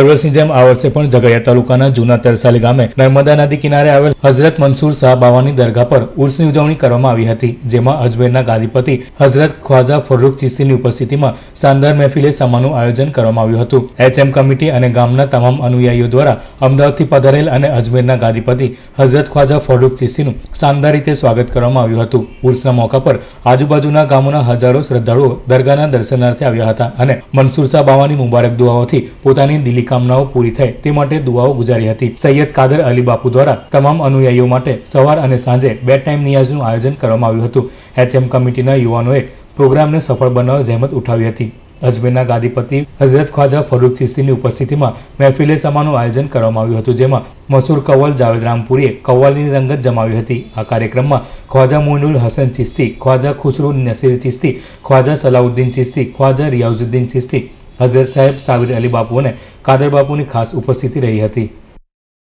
બરોસીજે આ વર્ષે પણ ઝગડિયા તાલુકાના જૂના તરસાલી ગામમે नर्मदा નદી કિનારે આવેલ હઝરત મન્સૂર સાહબાવાની દરગાહ પર ઉર્સની ઉજવણી કરવામાં આવી હતી જેમાં અજમેરના ગાદીપતિ હઝરત ખાજા ફરોક ચીસીની ઉપસ્થિતિમાં સુંદર મહેફિલે સમાનું આયોજન કરવામાં આવ્યું હતું એચએમ કમિટી અને ગામના તમામ અનુયાયીઓ દ્વારા આમદાદથી પધરેલ અને અજમેરના ગાદીપતિ હઝરત ખાજા ફરોક ચીસીનું સન્માનનીય સ્વાદગત કરવામાં આવ્યું હતું ઉર્સના મોક પર આજુબાજુના ગામોના હજારો શ્રદ્ધાળુઓ દરગાહના દર્શનાર્થે આવ્યા હતા અને મન્સૂર સાહબાવાની મુબારક દુઆઓથી પોતાની કામનાઓ પૂરી થઈ તે માટે દુવાઓ गुજારી હતી સૈયદ કાદર અલી બાપુ દ્વારા તમામ અનુયાયીઓ માટે સવાર અને સાંજે બે ટાઈમ નિયજનું આયોજન કરવામાં આવ્યું હતું એચએમ કમિટીના યુવાનોએ પ્રોગ્રામને સફળ બનાવવા જહેમત ઉઠાવી હતી અઝમેરના ગાદીપતિ હઝરત ખાજા ફરોખ ચીસ્તીની ઉપસ્થિતિમાં મહેફિલે સમાનો આયોજન કરવામાં આવ્યું હતું જેમાં મસૂર કવલ જાવેદગામપુરીએ કવ્વાલીની રંગત જમાવી હતી આ કાર્યક્રમમાં ખાજા મોનુલ હસન ચીસ્તી ખાજા ખુસરૂન નસીર ચીસ્તી ખાજા સલાઉદ્દીન ચીસ્તી ખાજા રિયાઉદ્દીન ચીસ્તી હઝર સાહેબ સાવિર અલી બાપુ અને કાદર બાપુની ખાસ ઉપસ્થિતિ રહી હતી